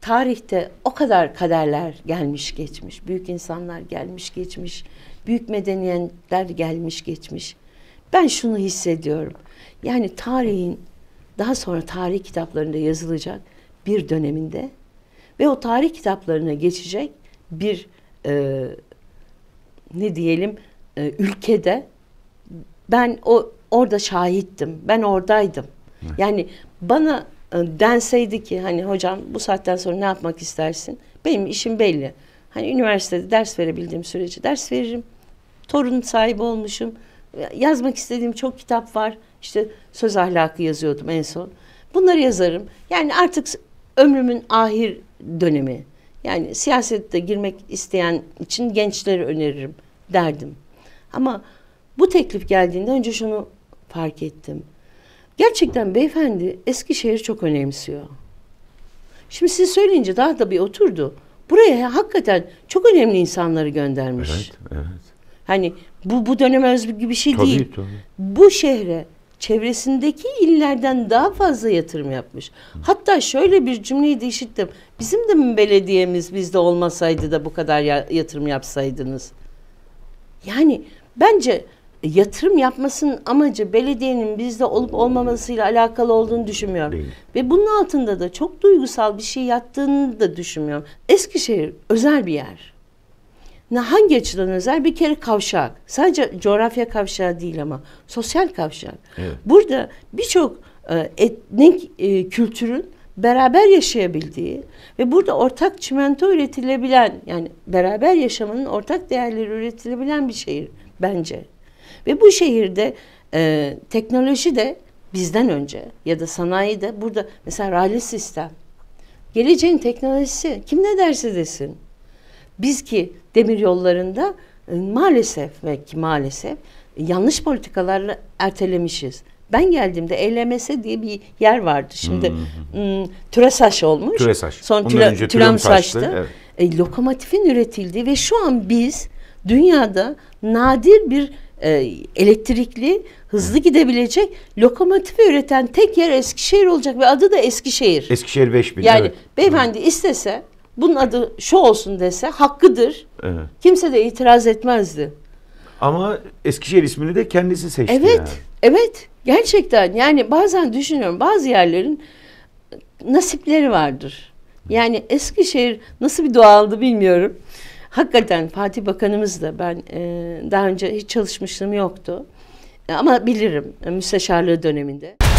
tarihte o kadar kaderler gelmiş geçmiş. Büyük insanlar gelmiş geçmiş. Büyük medeniyetler gelmiş geçmiş. Ben şunu hissediyorum. Yani tarihin daha sonra tarih kitaplarında yazılacak bir döneminde ve o tarih kitaplarına geçecek bir e, ne diyelim e, ülkede ben o orada şahittim. Ben oradaydım. Yani bana e, denseydi ki hani hocam bu saatten sonra ne yapmak istersin? Benim işim belli. Hani üniversitede ders verebildiğim sürece ders veririm. Torun sahibi olmuşum. Yazmak istediğim çok kitap var. İşte söz ahlakı yazıyordum en son. Bunları yazarım. Yani artık ömrümün ahir dönemi. Yani siyasette girmek isteyen için gençlere öneririm derdim. Ama bu teklif geldiğinde önce şunu fark ettim. Gerçekten beyefendi Eskişehir çok önemsiyor. Şimdi siz söyleyince daha da bir oturdu. Buraya hakikaten çok önemli insanları göndermiş. Evet, evet. Hani bu bu döneme özgü bir şey tabii, değil. Tabii. Bu şehre çevresindeki illerden daha fazla yatırım yapmış. Hatta şöyle bir cümleyi de işittim. Bizim de mi belediyemiz bizde olmasaydı da bu kadar yatırım yapsaydınız? Yani bence yatırım yapmasının amacı belediyenin bizde olup olmamasıyla alakalı olduğunu düşünmüyorum. Değil. Ve bunun altında da çok duygusal bir şey yattığını da düşünmüyorum. Eskişehir özel bir yer. Ne hangi açıdan özel? Bir kere kavşak. Sadece coğrafya kavşağı değil ama sosyal kavşak. Evet. Burada birçok e, etnik e, kültürün beraber yaşayabildiği ve burada ortak çimento üretilebilen yani beraber yaşamanın ortak değerleri üretilebilen bir şehir bence. Ve bu şehirde e, teknoloji de bizden önce ya da sanayi de burada mesela raylı sistem. Geleceğin teknolojisi kim ne derse desin. Biz ki demir yollarında e, maalesef ve ki maalesef yanlış politikalarla ertelemişiz. Ben geldiğimde ELMS diye bir yer vardı. Şimdi hmm. TÜRESAŞ olmuş. TÜRESAŞ. Sonra tüla, TÜREMSAŞ'tı. Evet. E, lokomotifin üretildiği ve şu an biz dünyada nadir bir e, elektrikli, hızlı gidebilecek lokomotifi üreten tek yer Eskişehir olacak ve adı da Eskişehir. Eskişehir 5000. Yani evet. beyefendi evet. istese bunun adı şu olsun dese hakkıdır. Evet. Kimse de itiraz etmezdi. Ama Eskişehir ismini de kendisi seçti. Evet, yani. evet. Gerçekten yani bazen düşünüyorum bazı yerlerin nasipleri vardır. Yani Eskişehir nasıl bir doğaldı bilmiyorum. Hakikaten Fatih Bakanımız da ben e, daha önce hiç çalışmışlığım yoktu. E, ama bilirim e, müsteşarlığı döneminde.